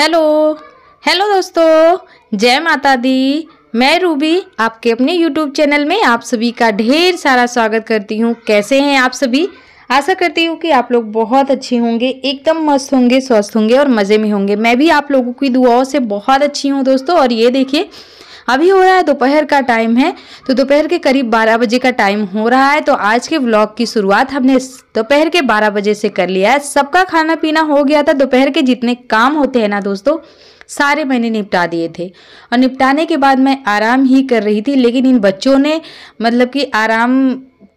hello hello दोस्तों जय माता दी मैं रूबी आपके अपने यूट्यूब चैनल में आप सभी का ढेर सारा स्वागत करती हूँ कैसे हैं आप सभी आशा करती हूँ कि आप लोग बहुत अच्छे होंगे एकदम मस्त होंगे स्वस्थ होंगे और मज़े में होंगे मैं भी आप लोगों की दुआओं से बहुत अच्छी हूँ दोस्तों और ये देखिए अभी हो रहा है दोपहर का टाइम है तो दोपहर के करीब 12 बजे का टाइम हो रहा है तो आज के ब्लॉग की शुरुआत हमने दोपहर के 12 बजे से कर लिया है सबका खाना पीना हो गया था दोपहर के जितने काम होते हैं ना दोस्तों सारे मैंने निपटा दिए थे और निपटाने के बाद मैं आराम ही कर रही थी लेकिन इन बच्चों ने मतलब कि आराम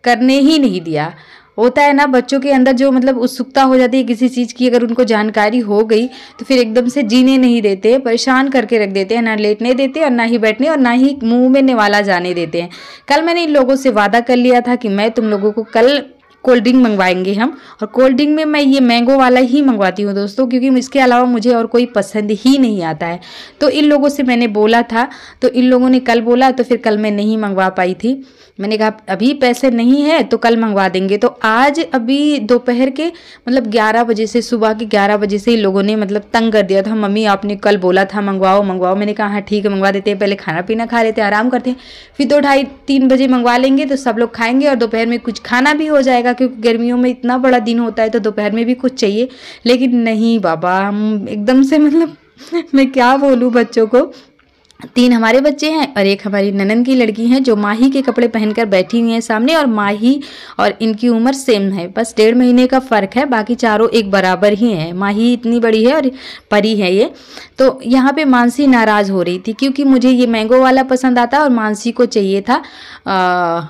करने ही नहीं दिया होता है ना बच्चों के अंदर जो मतलब उत्सुकता हो जाती है किसी चीज़ की अगर उनको जानकारी हो गई तो फिर एकदम से जीने नहीं देते परेशान करके रख देते हैं ना लेटने देते और ना ही बैठने और ना ही मुँह में निवाला जाने देते हैं कल मैंने इन लोगों से वादा कर लिया था कि मैं तुम लोगों को कल कोल्ड ड्रिंक मंगवाएंगे हम और कोल्ड ड्रिंक में मैं ये मैंगो वाला ही मंगवाती हूँ दोस्तों क्योंकि इसके अलावा मुझे और कोई पसंद ही नहीं आता है तो इन लोगों से मैंने बोला था तो इन लोगों ने कल बोला तो फिर कल मैं नहीं मंगवा पाई थी मैंने कहा अभी पैसे नहीं है तो कल मंगवा देंगे तो आज अभी दोपहर के मतलब ग्यारह बजे से सुबह के ग्यारह बजे से ही लोगों ने मतलब तंग कर दिया था मम्मी आपने कल बोला था मंगवाओ मंगवाओ मैंने कहा हाँ ठीक है मंगवा देते हैं पहले खाना पीना खा लेते हैं आराम करते हैं फिर दो ढाई तीन बजे मंगवा लेंगे तो सब लोग खाएंगे और दोपहर में कुछ खाना भी हो जाएगा था क्योंकि गर्मियों में इतना बड़ा दिन होता है तो दोपहर में भी कुछ चाहिए लेकिन नहीं बाबा हम एकदम से मतलब मैं क्या बोलूँ बच्चों को तीन हमारे बच्चे हैं और एक हमारी ननन की लड़की है जो माही के कपड़े पहनकर बैठी हुई हैं सामने और माही और इनकी उम्र सेम है बस डेढ़ महीने का फ़र्क है बाकी चारों एक बराबर ही हैं माही इतनी बड़ी है और परी है ये तो यहाँ पे मानसी नाराज़ हो रही थी क्योंकि मुझे ये मैंगो वाला पसंद आता और मानसी को चाहिए था आ,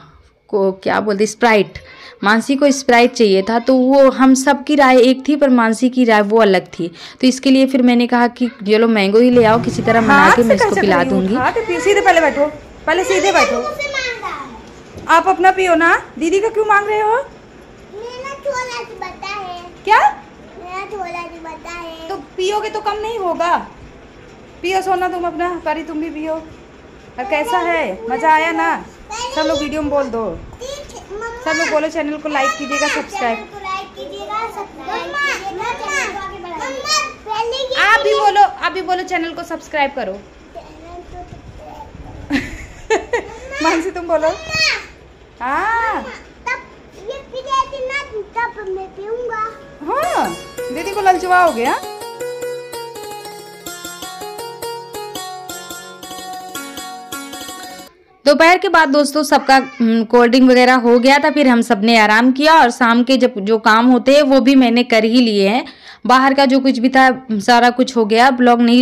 को क्या बोलते स्प्राइट मानसी को स्प्राइट चाहिए था तो वो हम सब की राय एक थी पर मानसी की राय वो अलग थी तो इसके लिए फिर मैंने कहा कि चलो मैंगो ही ले आओ किसी तरह हाँ, मना के मैं इसको पिला दूंगी हाँ, तो सीधे पहले बैठो पहले सीधे बैठो आप अपना पियो ना दीदी का क्यों मांग रहे हो क्या तो पियोगे तो कम नहीं होगा पियो सोना तुम अपना परी तुम भी पियो कैसा है मजा आया ना सब लोग वीडियो में बोल दो सब लोग बोलो चैनल को लाइक कीजिएगा सब्सक्राइब हाँ, आप भी बोलो आप भी बोलो चैनल को सब्सक्राइब करो मानसी तुम बोलो हाँ।, हाँ दीदी को ललचवाओगे हाँ दोपहर के बाद दोस्तों सबका कोल्ड हम्म, ड्रिंक वगैरह हो गया था फिर हम सब ने आराम किया और शाम के जब जो काम होते हैं वो भी मैंने कर ही लिए हैं बाहर का जो कुछ भी था सारा कुछ हो गया ब्लॉग नहीं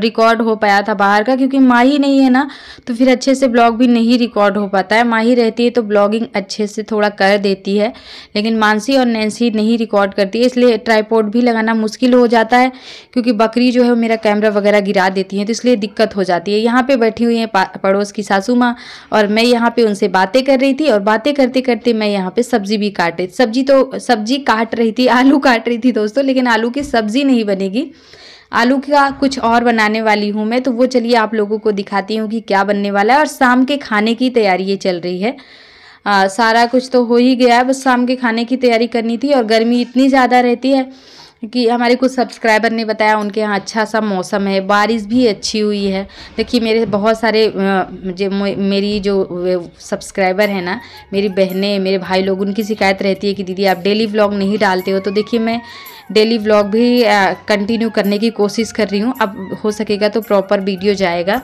रिकॉर्ड हो पाया था बाहर का क्योंकि माही ही नहीं है ना तो फिर अच्छे से ब्लॉग भी नहीं रिकॉर्ड हो पाता है माही रहती है तो ब्लॉगिंग अच्छे से थोड़ा कर देती है लेकिन मानसी और नैन्सी नहीं रिकॉर्ड करती है इसलिए ट्राईपोर्ट भी लगाना मुश्किल हो जाता है क्योंकि बकरी जो है मेरा कैमरा वगैरह गिरा देती है तो इसलिए दिक्कत हो जाती है यहाँ पर बैठी हुई हैं पड़ोस की सासू माँ और मैं यहाँ पर उनसे बातें कर रही थी और बातें करते करते मैं यहाँ पर सब्जी भी काट रही सब्जी तो सब्जी काट रही थी आलू काट रही थी दोस्तों लेकिन आलू की सब्ज़ी नहीं बनेगी आलू का कुछ और बनाने वाली हूँ मैं तो वो चलिए आप लोगों को दिखाती हूँ कि क्या बनने वाला है और शाम के खाने की तैयारी ये चल रही है आ, सारा कुछ तो हो ही गया है बस शाम के खाने की तैयारी करनी थी और गर्मी इतनी ज़्यादा रहती है कि हमारे कुछ सब्सक्राइबर ने बताया उनके यहाँ अच्छा सा मौसम है बारिश भी अच्छी हुई है देखिए मेरे बहुत सारे जो मेरी जो सब्सक्राइबर है ना मेरी बहनें मेरे भाई लोग उनकी शिकायत रहती है कि दीदी आप डेली ब्लॉग नहीं डालते हो तो देखिए मैं डेली व्लॉग भी कंटिन्यू करने की कोशिश कर रही हूँ अब हो सकेगा तो प्रॉपर वीडियो जाएगा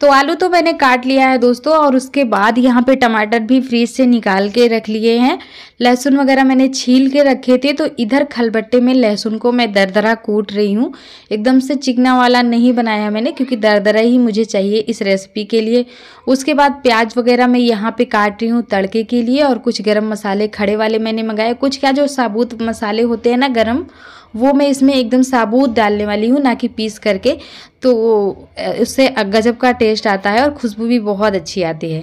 तो आलू तो मैंने काट लिया है दोस्तों और उसके बाद यहाँ पे टमाटर भी फ्रीज से निकाल के रख लिए हैं लहसुन वगैरह मैंने छील के रखे थे तो इधर खलबट्टे में लहसुन को मैं दरदरा कूट रही हूँ एकदम से चिकना वाला नहीं बनाया मैंने क्योंकि दरदरा ही मुझे चाहिए इस रेसिपी के लिए उसके बाद प्याज वगैरह मैं यहाँ पे काट रही हूँ तड़के के लिए और कुछ गर्म मसाले खड़े वाले मैंने मंगाए कुछ क्या जो साबुत मसाले होते हैं ना गर्म वो मैं इसमें एकदम साबुत डालने वाली हूँ ना कि पीस करके तो उससे गजब का टेस्ट आता है और खुशबू भी बहुत अच्छी आती है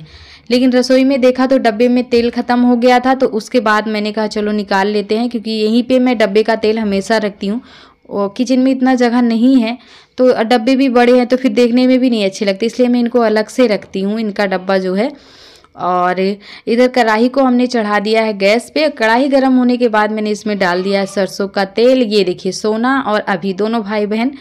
लेकिन रसोई में देखा तो डब्बे में तेल ख़त्म हो गया था तो उसके बाद मैंने कहा चलो निकाल लेते हैं क्योंकि यहीं पे मैं डब्बे का तेल हमेशा रखती हूँ और किचन में इतना जगह नहीं है तो डब्बे भी बड़े हैं तो फिर देखने में भी नहीं अच्छे लगते इसलिए मैं इनको अलग से रखती हूँ इनका डब्बा जो है और इधर कढ़ाई को हमने चढ़ा दिया है गैस पे कढ़ाई गर्म होने के बाद मैंने इसमें डाल दिया है सरसों का तेल ये देखिए सोना और अभी दोनों भाई बहन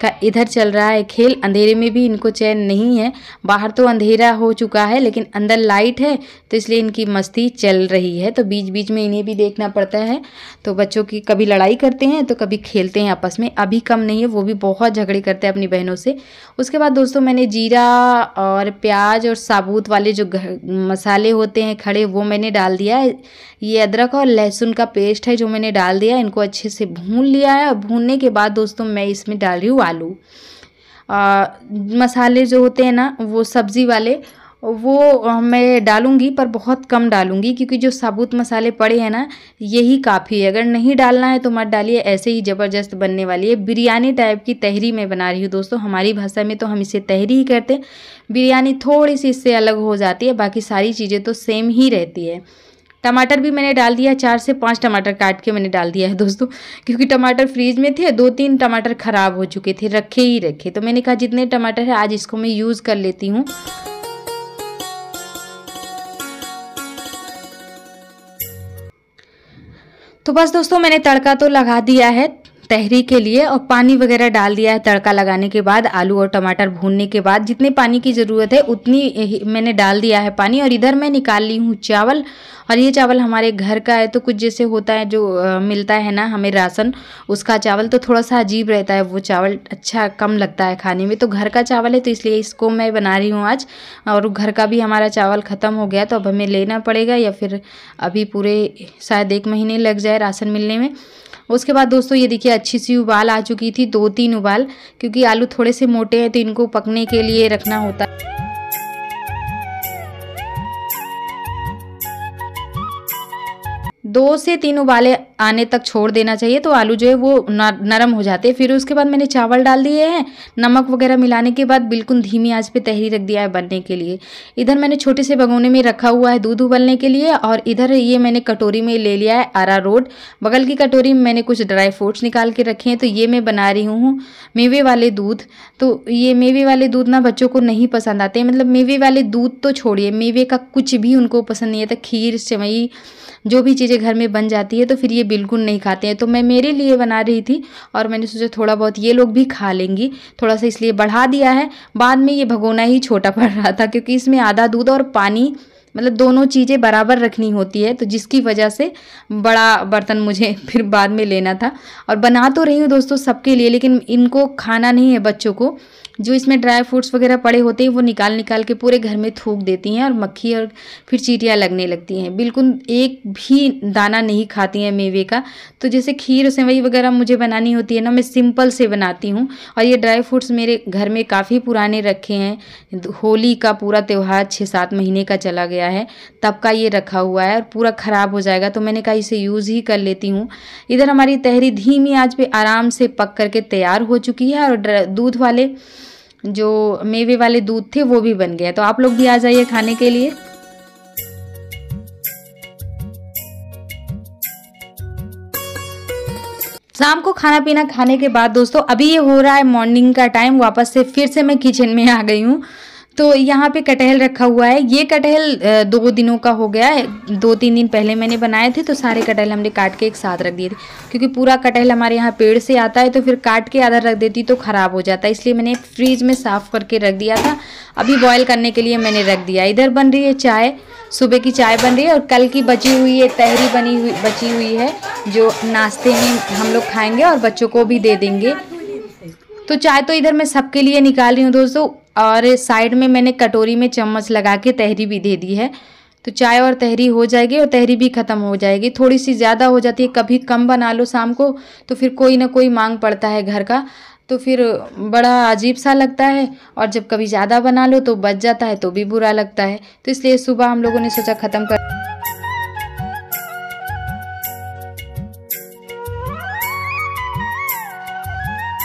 का इधर चल रहा है खेल अंधेरे में भी इनको चैन नहीं है बाहर तो अंधेरा हो चुका है लेकिन अंदर लाइट है तो इसलिए इनकी मस्ती चल रही है तो बीच बीच में इन्हें भी देखना पड़ता है तो बच्चों की कभी लड़ाई करते हैं तो कभी खेलते हैं आपस में अभी कम नहीं है वो भी बहुत झगड़े करते हैं अपनी बहनों से उसके बाद दोस्तों मैंने जीरा और प्याज और साबुत वाले जो मसाले होते हैं खड़े वो मैंने डाल दिया है ये अदरक और लहसुन का पेस्ट है जो मैंने डाल दिया इनको अच्छे से भून लिया है और भूनने के बाद दोस्तों मैं इसमें डाल रही हूँ आलू आ, मसाले जो होते हैं ना वो सब्ज़ी वाले वो मैं डालूंगी पर बहुत कम डालूंगी क्योंकि जो साबुत मसाले पड़े हैं ना यही काफ़ी है अगर नहीं डालना है तो मत डालिए ऐसे ही ज़बरदस्त बनने वाली है बिरयानी टाइप की तहरी मैं बना रही हूँ दोस्तों हमारी भाषा में तो हम इसे तहरी ही कहते हैं बिरयानी थोड़ी सी इससे अलग हो जाती है बाकी सारी चीज़ें तो सेम ही रहती है टमाटर भी मैंने डाल दिया है चार से पांच टमाटर काट के मैंने डाल दिया है दोस्तों क्योंकि टमाटर फ्रीज में थे दो तीन टमाटर ख़राब हो चुके थे रखे ही रखे तो मैंने कहा जितने टमाटर है आज इसको मैं यूज़ कर लेती हूँ तो बस दोस्तों मैंने तड़का तो लगा दिया है तहरी के लिए और पानी वगैरह डाल दिया है तड़का लगाने के बाद आलू और टमाटर भूनने के बाद जितने पानी की ज़रूरत है उतनी मैंने डाल दिया है पानी और इधर मैं निकाल ली हूँ चावल और ये चावल हमारे घर का है तो कुछ जैसे होता है जो आ, मिलता है ना हमें राशन उसका चावल तो थोड़ा सा अजीब रहता है वो चावल अच्छा कम लगता है खाने में तो घर का चावल है तो इसलिए इसको मैं बना रही हूँ आज और घर का भी हमारा चावल ख़त्म हो गया तो अब हमें लेना पड़ेगा या फिर अभी पूरे शायद एक महीने लग जाए राशन मिलने में उसके बाद दोस्तों ये देखिए अच्छी सी उबाल आ चुकी थी दो तीन उबाल क्योंकि आलू थोड़े से मोटे हैं तो इनको पकने के लिए रखना होता है दो से तीन उबाले आने तक छोड़ देना चाहिए तो आलू जो है वो नरम हो जाते हैं फिर उसके बाद मैंने चावल डाल दिए हैं नमक वगैरह मिलाने के बाद बिल्कुल धीमी आंच पे तहरी रख दिया है बनने के लिए इधर मैंने छोटे से भगोने में रखा हुआ है दूध उबलने के लिए और इधर ये मैंने कटोरी में ले लिया है आरा रोड बगल की कटोरी में मैंने कुछ ड्राई फ्रूट्स निकाल के रखे हैं तो ये मैं बना रही हूँ मेवे वाले दूध तो ये मेवे वाले दूध ना बच्चों को नहीं पसंद आते मतलब मेवे वाले दूध तो छोड़िए मेवे का कुछ भी उनको पसंद नहीं आता खीर सेवई जो भी चीज़ें घर में बन जाती है तो फिर ये बिल्कुल नहीं खाते हैं तो मैं मेरे लिए बना रही थी और मैंने सोचा थोड़ा बहुत ये लोग भी खा लेंगी थोड़ा सा इसलिए बढ़ा दिया है बाद में ये भगोना ही छोटा पड़ रहा था क्योंकि इसमें आधा दूध और पानी मतलब दोनों चीज़ें बराबर रखनी होती है तो जिसकी वजह से बड़ा बर्तन मुझे फिर बाद में लेना था और बना तो रही हूँ दोस्तों सबके लिए लेकिन इनको खाना नहीं है बच्चों को जो इसमें ड्राई फ्रूट्स वगैरह पड़े होते हैं वो निकाल निकाल के पूरे घर में थूक देती हैं और मक्खी और फिर चीटियाँ लगने लगती हैं बिल्कुल एक भी दाना नहीं खाती हैं मेवे का तो जैसे खीर सेवई वगैरह मुझे बनानी होती है ना मैं सिंपल से बनाती हूँ और ये ड्राई फ्रूट्स मेरे घर में काफ़ी पुराने रखे हैं होली का पूरा त्यौहार छः सात महीने का चला गया है तब का ये रखा हुआ है और पूरा ख़राब हो जाएगा तो मैंने कहा इसे यूज़ ही कर लेती हूँ इधर हमारी तहरी धीमी आज पे आराम से पक करके तैयार हो चुकी है और दूध वाले जो मेवे वाले दूध थे वो भी बन गया तो आप लोग भी आ जाइए खाने के लिए शाम को खाना पीना खाने के बाद दोस्तों अभी ये हो रहा है मॉर्निंग का टाइम वापस से फिर से मैं किचन में आ गई हूँ तो यहाँ पे कटहल रखा हुआ है ये कटहल दो दिनों का हो गया है दो तीन दिन पहले मैंने बनाए थे तो सारे कटहल हमने काट के एक साथ रख दिए थे क्योंकि पूरा कटहल हमारे यहाँ पेड़ से आता है तो फिर काट के आधा रख देती तो ख़राब हो जाता है इसलिए मैंने फ्रीज में साफ़ करके रख दिया था अभी बॉयल करने के लिए मैंने रख दिया इधर बन रही है चाय सुबह की चाय बन रही है और कल की बची हुई है तहरी बनी हुई बची हुई है जो नाश्ते में हम लोग खाएँगे और बच्चों को भी दे देंगे तो चाय तो इधर मैं सबके लिए निकाल रही हूँ दोस्तों और साइड में मैंने कटोरी में चम्मच लगा के तहरी भी दे दी है तो चाय और तहरी हो जाएगी और तहरी भी ख़त्म हो जाएगी थोड़ी सी ज़्यादा हो जाती है कभी कम बना लो शाम को तो फिर कोई ना कोई मांग पड़ता है घर का तो फिर बड़ा अजीब सा लगता है और जब कभी ज़्यादा बना लो तो बच जाता है तो भी बुरा लगता है तो इसलिए सुबह हम लोगों ने सोचा ख़त्म कर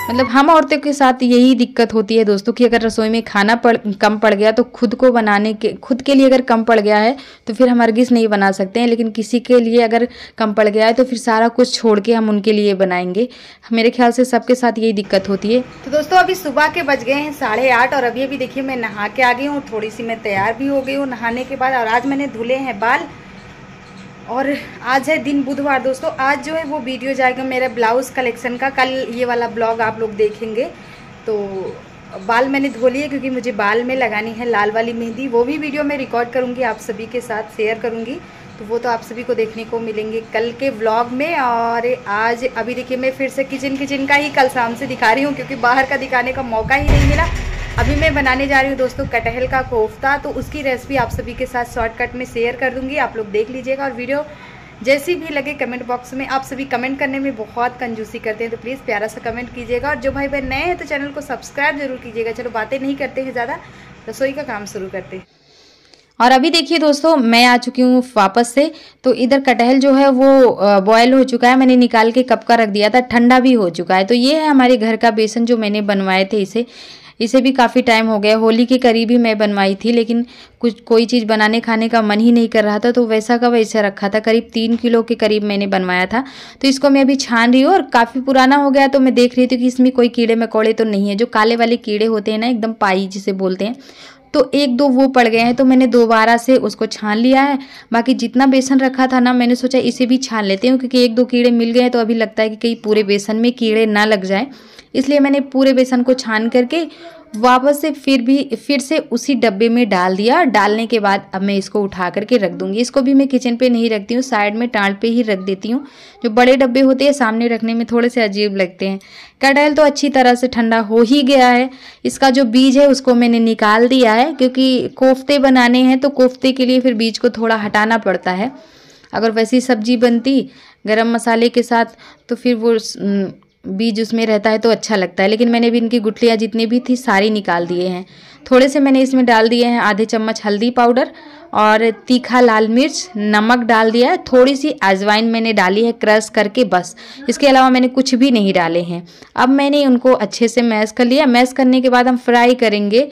मतलब हम औरतों के साथ यही दिक्कत होती है दोस्तों कि अगर रसोई में खाना पड़ कम पड़ गया तो खुद को बनाने के खुद के लिए अगर कम पड़ गया है तो फिर हम हरगिज़ नहीं बना सकते हैं लेकिन किसी के लिए अगर कम पड़ गया है तो फिर सारा कुछ छोड़ के हम उनके लिए बनाएंगे मेरे ख्याल से सबके साथ यही दिक्कत होती है तो दोस्तों अभी सुबह के बज गए हैं साढ़े आठ और अभी अभी देखिए मैं नहा के आ गई हूँ थोड़ी सी मैं तैयार भी हो गई हूँ नहाने के बाद और आज मैंने धुले हैं बाल और आज है दिन बुधवार दोस्तों आज जो है वो वीडियो जाएगा मेरा ब्लाउज़ कलेक्शन का कल ये वाला ब्लॉग आप लोग देखेंगे तो बाल मैंने धो लिए क्योंकि मुझे बाल में लगानी है लाल वाली मेहंदी वो भी वीडियो मैं रिकॉर्ड करूँगी आप सभी के साथ शेयर करूँगी तो वो तो आप सभी को देखने को मिलेंगे कल के व्लॉग में और आज अभी देखिए मैं फिर से किचन किचन का ही कल शाम से दिखा रही हूँ क्योंकि बाहर का दिखाने का मौका ही नहीं मिला अभी मैं बनाने जा रही हूँ दोस्तों कटहल का कोफ्ता तो उसकी रेसिपी आप सभी के साथ शॉर्टकट में शेयर कर दूंगी आप लोग देख लीजिएगा और वीडियो जैसी भी लगे कमेंट बॉक्स में आप सभी कमेंट करने में बहुत कंजूसी करते हैं तो प्लीज़ प्यारा सा कमेंट कीजिएगा और जो भाई बहन नए हैं तो चैनल को सब्सक्राइब जरूर कीजिएगा चलो बातें नहीं करते हैं ज़्यादा रसोई का काम शुरू करते हैं और अभी देखिए दोस्तों मैं आ चुकी हूँ वापस से तो इधर कटहल जो है वो बॉयल हो चुका है मैंने निकाल के कप का रख दिया था ठंडा भी हो चुका है तो ये है हमारे घर का बेसन जो मैंने बनवाए थे इसे इसे भी काफ़ी टाइम हो गया होली के करीब ही मैं बनवाई थी लेकिन कुछ कोई चीज़ बनाने खाने का मन ही नहीं कर रहा था तो वैसा का वैसा रखा था करीब तीन किलो के करीब मैंने बनवाया था तो इसको मैं अभी छान रही हूँ और काफ़ी पुराना हो गया तो मैं देख रही थी कि इसमें कोई कीड़े मकोड़े तो नहीं है जो काले वाले कीड़े होते हैं ना एकदम पाई जिसे बोलते हैं तो एक दो वो पड़ गए हैं तो मैंने दोबारा से उसको छान लिया है बाकी जितना बेसन रखा था ना मैंने सोचा इसे भी छान लेते हूँ क्योंकि एक दो कीड़े मिल गए हैं तो अभी लगता है कि कहीं पूरे बेसन में कीड़े ना लग जाए इसलिए मैंने पूरे बेसन को छान करके वापस से फिर भी फिर से उसी डब्बे में डाल दिया डालने के बाद अब मैं इसको उठा करके रख दूंगी इसको भी मैं किचन पे नहीं रखती हूँ साइड में टाँट पे ही रख देती हूँ जो बड़े डब्बे होते हैं सामने रखने में थोड़े से अजीब लगते हैं कटहल तो अच्छी तरह से ठंडा हो ही गया है इसका जो बीज है उसको मैंने निकाल दिया है क्योंकि कोफ्ते बनाने हैं तो कोफ्ते के लिए फिर बीज को थोड़ा हटाना पड़ता है अगर वैसी सब्जी बनती गरम मसाले के साथ तो फिर वो बीज उसमें रहता है तो अच्छा लगता है लेकिन मैंने भी इनकी गुठलियाँ जितनी भी थी सारी निकाल दिए हैं थोड़े से मैंने इसमें डाल दिए हैं आधे चम्मच हल्दी पाउडर और तीखा लाल मिर्च नमक डाल दिया है थोड़ी सी अजवाइन मैंने डाली है क्रश करके बस इसके अलावा मैंने कुछ भी नहीं डाले हैं अब मैंने उनको अच्छे से मैश कर लिया मैश करने के बाद हम फ्राई करेंगे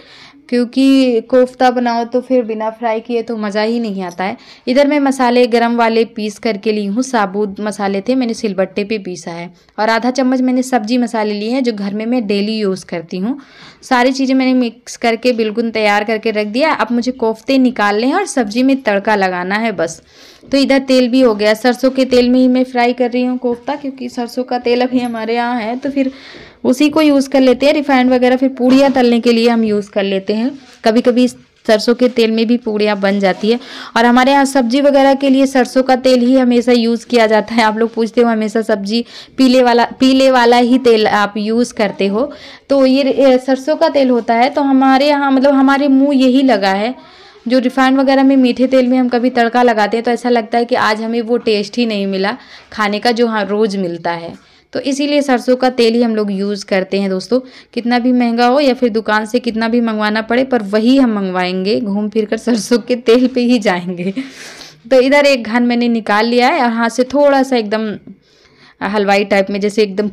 क्योंकि कोफ्ता बनाओ तो फिर बिना फ्राई किए तो मज़ा ही नहीं आता है इधर मैं मसाले गरम वाले पीस करके ली हूँ साबुत मसाले थे मैंने सिलबट्टे पे पीसा है और आधा चम्मच मैंने सब्जी मसाले लिए हैं जो घर में मैं डेली यूज़ करती हूँ सारी चीज़ें मैंने मिक्स करके बिल्कुल तैयार करके रख दिया अब मुझे कोफ्ते निकालने हैं और सब्ज़ी में तड़का लगाना है बस तो इधर तेल भी हो गया सरसों के तेल में ही मैं फ्राई कर रही हूँ कोफ्ता क्योंकि सरसों का तेल अभी हमारे यहाँ है तो फिर उसी को यूज़ कर लेते हैं रिफाइंड वगैरह फिर पूड़ियाँ तलने के लिए हम यूज़ कर लेते हैं कभी कभी सरसों के तेल में भी पूड़ियाँ बन जाती है और हमारे यहाँ सब्जी वगैरह के लिए सरसों का तेल ही हमेशा यूज़ किया जाता है आप लोग पूछते हो हमेशा सब्जी पीले वाला पीले वाला ही तेल आप यूज़ करते हो तो ये सरसों का तेल होता है तो हमारे यहाँ मतलब हमारे मुँह यही लगा है जो रिफाइंड वगैरह में मीठे तेल में हम कभी तड़का लगाते हैं तो ऐसा लगता है कि आज हमें वो टेस्ट ही नहीं मिला खाने का जो हाँ रोज़ मिलता है तो इसीलिए सरसों का तेल ही हम लोग यूज़ करते हैं दोस्तों कितना भी महंगा हो या फिर दुकान से कितना भी मंगवाना पड़े पर वही हम मंगवाएंगे घूम फिर कर सरसों के तेल पे ही जाएंगे तो इधर एक घन मैंने निकाल लिया है और हाथ से थोड़ा सा एकदम हलवाई टाइप में जैसे एकदम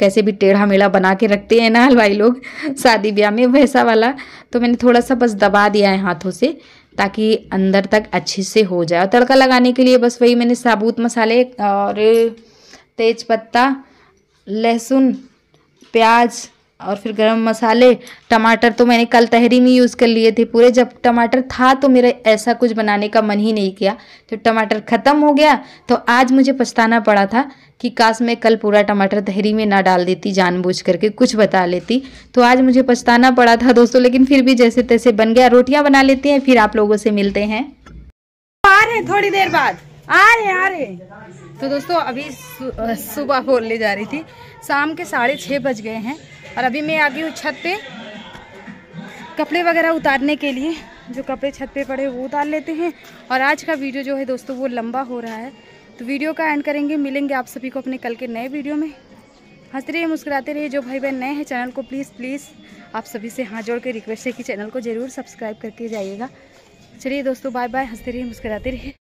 कैसे भी टेढ़ा मेढ़ा बना के रखते हैं ना हलवाई लोग शादी ब्याह में वैसा वाला तो मैंने थोड़ा सा बस दबा दिया है हाथों से ताकि अंदर तक अच्छे से हो जाए तड़का लगाने के लिए बस वही मैंने साबुत मसाले और तेज़पत्ता लहसुन प्याज और फिर गरम मसाले टमाटर तो मैंने कल तहरी में यूज़ कर लिए थे पूरे जब टमाटर था तो मेरा ऐसा कुछ बनाने का मन ही नहीं किया तो टमाटर ख़त्म हो गया तो आज मुझे पछताना पड़ा था कि काश मैं कल पूरा टमाटर तहरी में ना डाल देती जानबूझ करके कुछ बता लेती तो आज मुझे पछताना पड़ा था दोस्तों लेकिन फिर भी जैसे तैसे बन गया रोटियाँ बना लेते हैं फिर आप लोगों से मिलते हैं आ रहे थोड़ी देर बाद आ रहे आ रहे तो दोस्तों अभी सुबह बोलने जा रही थी शाम के साढ़े छः बज गए हैं और अभी मैं आ गई हूँ छत पे कपड़े वगैरह उतारने के लिए जो कपड़े छत पे पड़े वो उतार लेते हैं और आज का वीडियो जो है दोस्तों वो लंबा हो रहा है तो वीडियो का एंड करेंगे मिलेंगे आप सभी को अपने कल के नए वीडियो में हंसते रहिए मुस्कुराते रहिए जो भाई बहन नए हैं चैनल को प्लीज़ प्लीज़ आप सभी से हाथ जोड़ के रिक्वेस्ट है कि चैनल को ज़रूर सब्सक्राइब करके जाइएगा चलिए दोस्तों बाय बाय हंसते रहिए मुस्कुराते रहिए